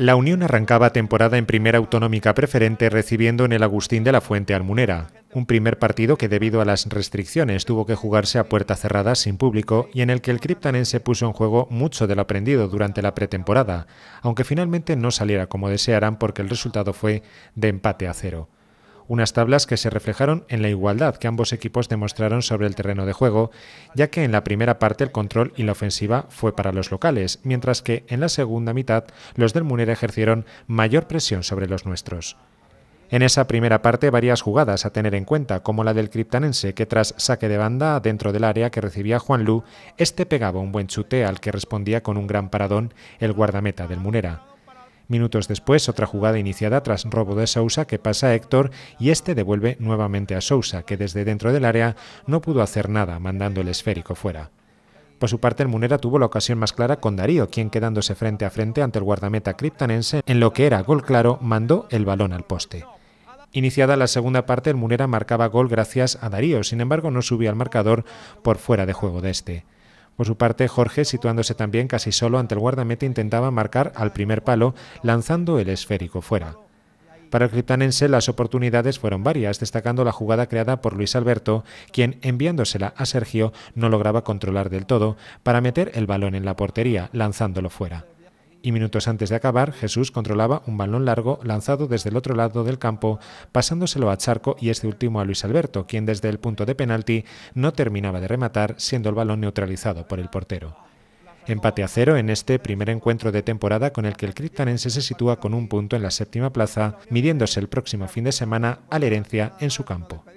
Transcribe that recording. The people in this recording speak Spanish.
La Unión arrancaba temporada en primera autonómica preferente recibiendo en el Agustín de la Fuente Almunera, un primer partido que debido a las restricciones tuvo que jugarse a puerta cerrada sin público y en el que el criptanense puso en juego mucho de lo aprendido durante la pretemporada, aunque finalmente no saliera como desearan porque el resultado fue de empate a cero unas tablas que se reflejaron en la igualdad que ambos equipos demostraron sobre el terreno de juego, ya que en la primera parte el control y la ofensiva fue para los locales, mientras que en la segunda mitad los del Munera ejercieron mayor presión sobre los nuestros. En esa primera parte varias jugadas a tener en cuenta, como la del criptanense que tras saque de banda dentro del área que recibía Juan Lu, este pegaba un buen chute al que respondía con un gran paradón el guardameta del Munera. Minutos después, otra jugada iniciada tras robo de Sousa que pasa a Héctor y este devuelve nuevamente a Sousa, que desde dentro del área no pudo hacer nada, mandando el esférico fuera. Por su parte, el Munera tuvo la ocasión más clara con Darío, quien quedándose frente a frente ante el guardameta criptanense, en lo que era gol claro, mandó el balón al poste. Iniciada la segunda parte, el Munera marcaba gol gracias a Darío, sin embargo no subía al marcador por fuera de juego de este. Por su parte, Jorge, situándose también casi solo ante el guardamete, intentaba marcar al primer palo, lanzando el esférico fuera. Para el criptanense las oportunidades fueron varias, destacando la jugada creada por Luis Alberto, quien enviándosela a Sergio no lograba controlar del todo para meter el balón en la portería, lanzándolo fuera y minutos antes de acabar Jesús controlaba un balón largo lanzado desde el otro lado del campo, pasándoselo a Charco y este último a Luis Alberto, quien desde el punto de penalti no terminaba de rematar, siendo el balón neutralizado por el portero. Empate a cero en este primer encuentro de temporada con el que el criptanense se sitúa con un punto en la séptima plaza, midiéndose el próximo fin de semana a la Herencia en su campo.